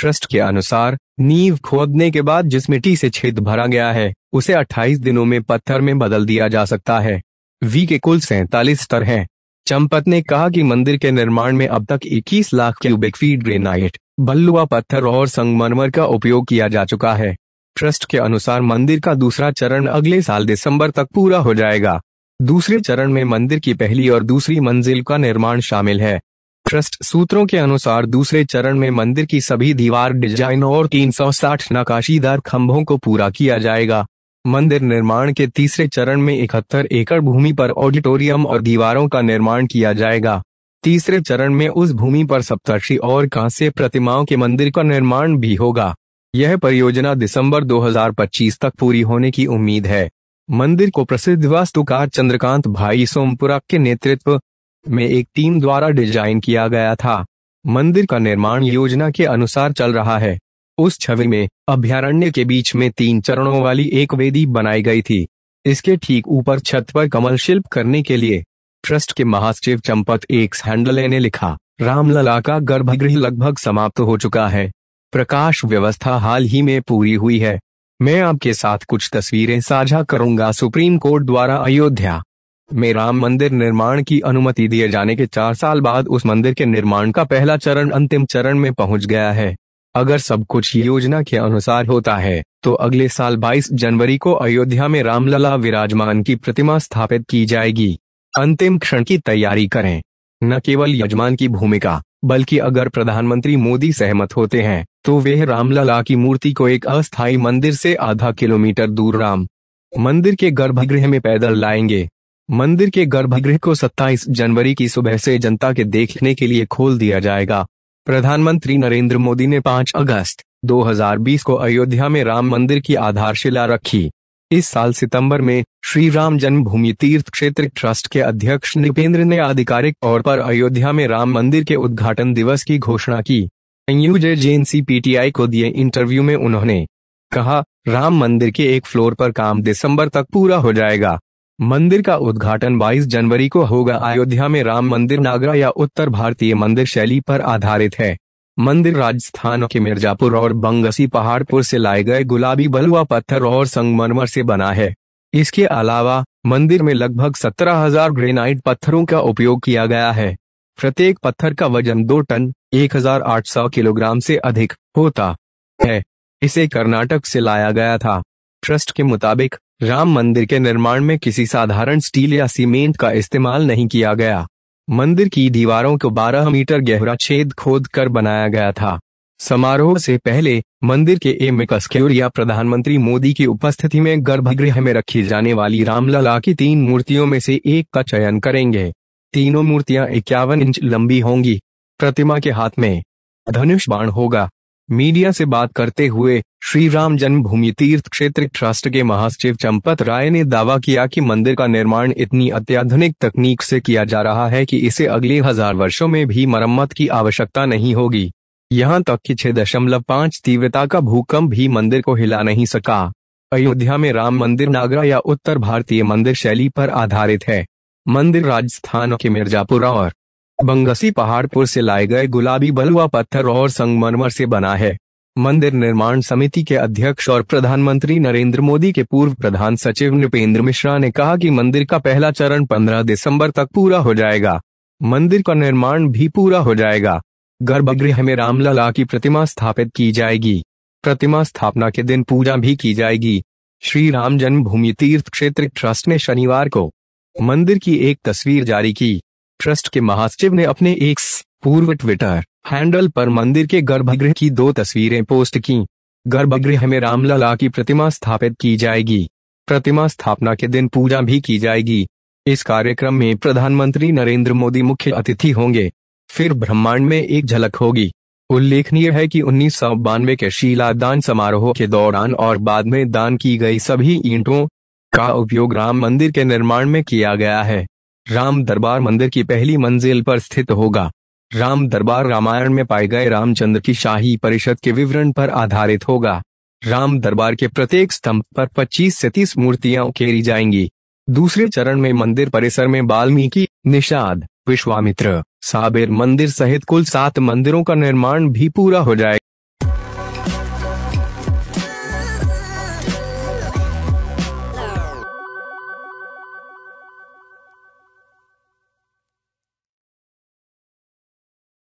trust के अनुसार नींव खोदने के बाद जिस मिट्टी से छेद भरा गया है उसे 28 दिनों में पत्थर में बदल दिया जा सकता है वी के कुल सैतालीस स्तर हैं चंपत ने कहा कि मंदिर के निर्माण में अब तक 21 लाख क्यूबिक फीट ग्रेनाइट बल्लुआ पत्थर और संगमरमर का उपयोग किया जा चुका है ट्रस्ट के अनुसार मंदिर का दूसरा चरण अगले साल दिसम्बर तक पूरा हो जाएगा दूसरे चरण में मंदिर की पहली और दूसरी मंजिल का निर्माण शामिल है ट्रस्ट सूत्रों के अनुसार दूसरे चरण में मंदिर की सभी दीवार डिजाइन और 360 नकाशीदार खम्भों को पूरा किया जाएगा मंदिर निर्माण के तीसरे चरण में इकहत्तर एकड़ भूमि पर ऑडिटोरियम और दीवारों का निर्माण किया जाएगा तीसरे चरण में उस भूमि पर सप्तर्षि और कांस्य प्रतिमाओं के मंदिर का निर्माण भी होगा यह परियोजना दिसंबर 2025 तक पूरी होने की उम्मीद है मंदिर को प्रसिद्ध वास्तुकार चंद्रकांत भाई सोमपुरा के नेतृत्व में एक टीम द्वारा डिजाइन किया गया था मंदिर का निर्माण योजना के अनुसार चल रहा है उस छवि में अभ्यारण्य के बीच में तीन चरणों वाली एक वेदी बनाई गई थी इसके ठीक ऊपर छत पर कमल शिल्प करने के लिए ट्रस्ट के महासचिव चंपत एक हैंडले ने लिखा रामलला का गर्भगृह लगभग समाप्त हो चुका है प्रकाश व्यवस्था हाल ही में पूरी हुई है मैं आपके साथ कुछ तस्वीरें साझा करूंगा सुप्रीम कोर्ट द्वारा अयोध्या में राम मंदिर निर्माण की अनुमति दिए जाने के चार साल बाद उस मंदिर के निर्माण का पहला चरण अंतिम चरण में पहुंच गया है अगर सब कुछ योजना के अनुसार होता है तो अगले साल 22 जनवरी को अयोध्या में रामलला विराजमान की प्रतिमा स्थापित की जाएगी अंतिम क्षण की तैयारी करें न केवल यजमान की भूमिका बल्कि अगर प्रधानमंत्री मोदी सहमत होते हैं तो वे रामलला की मूर्ति को एक अस्थायी मंदिर से आधा किलोमीटर दूर राम मंदिर के गर्भगृह में पैदल लाएंगे मंदिर के गर्भगृह को 27 जनवरी की सुबह से जनता के देखने के लिए खोल दिया जाएगा प्रधानमंत्री नरेंद्र मोदी ने 5 अगस्त 2020 को अयोध्या में राम मंदिर की आधारशिला रखी इस साल सितंबर में श्री राम जन्मभूमि तीर्थ क्षेत्र ट्रस्ट के अध्यक्ष नृपेंद्र ने आधिकारिक तौर पर अयोध्या में राम मंदिर के उद्घाटन दिवस की घोषणा की यूजे सी पीटीआई को दिए इंटरव्यू में उन्होंने कहा राम मंदिर के एक फ्लोर पर काम दिसंबर तक पूरा हो जाएगा मंदिर का उद्घाटन 22 जनवरी को होगा अयोध्या में राम मंदिर नागरा या उत्तर भारतीय मंदिर शैली पर आधारित है मंदिर राजस्थान के मिर्जापुर और बंगसी पहाड़पुर से लाए गए गुलाबी बलुआ पत्थर और संगमरमर से बना है इसके अलावा मंदिर में लगभग सत्रह हजार ग्रेनाइट पत्थरों का उपयोग किया गया है प्रत्येक पत्थर का वजन दो टन एक किलोग्राम से अधिक होता है इसे कर्नाटक से लाया गया था ट्रस्ट के मुताबिक राम मंदिर के निर्माण में किसी साधारण स्टील या सीमेंट का इस्तेमाल नहीं किया गया मंदिर की दीवारों को 12 मीटर गहरा छेद खोद कर बनाया गया था समारोह से पहले मंदिर के एमिकस क्यूरिया प्रधानमंत्री मोदी की उपस्थिति में गर्भगृह में रखी जाने वाली रामलला की तीन मूर्तियों में से एक का चयन करेंगे तीनों मूर्तियां इक्यावन इंच लंबी होंगी प्रतिमा के हाथ में धनुष बाण होगा मीडिया से बात करते हुए श्री राम जन्मभूमि तीर्थ क्षेत्र ट्रस्ट के महासचिव चंपत राय ने दावा किया कि मंदिर का निर्माण इतनी अत्याधुनिक तकनीक से किया जा रहा है कि इसे अगले हजार वर्षों में भी मरम्मत की आवश्यकता नहीं होगी यहाँ तक कि छह दशमलव पांच तीव्रता का भूकंप भी मंदिर को हिला नहीं सका अयोध्या में राम मंदिर नागरा या उत्तर भारतीय मंदिर शैली पर आधारित है मंदिर राजस्थान के मिर्जापुर और बंगसी पहाड़पुर से लाए गए गुलाबी बलुआ पत्थर और संगमरमर से बना है मंदिर निर्माण समिति के अध्यक्ष और प्रधानमंत्री नरेंद्र मोदी के पूर्व प्रधान सचिव नृपेंद्र मिश्रा ने कहा कि मंदिर का पहला चरण 15 दिसंबर तक पूरा हो जाएगा मंदिर का निर्माण भी पूरा हो जाएगा गर्भगृह में रामलला की प्रतिमा स्थापित की जाएगी प्रतिमा स्थापना के दिन पूजा भी की जाएगी श्री राम जन्मभूमि तीर्थ क्षेत्र ट्रस्ट ने शनिवार को मंदिर की एक तस्वीर जारी की ट्रस्ट के महासचिव ने अपने एक पूर्व ट्विटर हैंडल पर मंदिर के गर्भगृह की दो तस्वीरें पोस्ट की गर्भगृह में रामलला की प्रतिमा स्थापित की जाएगी प्रतिमा स्थापना के दिन पूजा भी की जाएगी इस कार्यक्रम में प्रधानमंत्री नरेंद्र मोदी मुख्य अतिथि होंगे फिर ब्रह्मांड में एक झलक होगी उल्लेखनीय है कि उन्नीस के शीला दान समारोह के दौरान और बाद में दान की गई सभी ईंटों का उपयोग राम मंदिर के निर्माण में किया गया है राम दरबार मंदिर की पहली मंजिल पर स्थित होगा राम दरबार रामायण में पाए गए रामचंद्र की शाही परिषद के विवरण पर आधारित होगा राम दरबार के प्रत्येक स्तंभ पर 25 से 30 मूर्तियां उकेरी जाएंगी दूसरे चरण में मंदिर परिसर में बाल्मीकि निषाद विश्वामित्र साबिर मंदिर सहित कुल सात मंदिरों का निर्माण भी पूरा हो जाएगा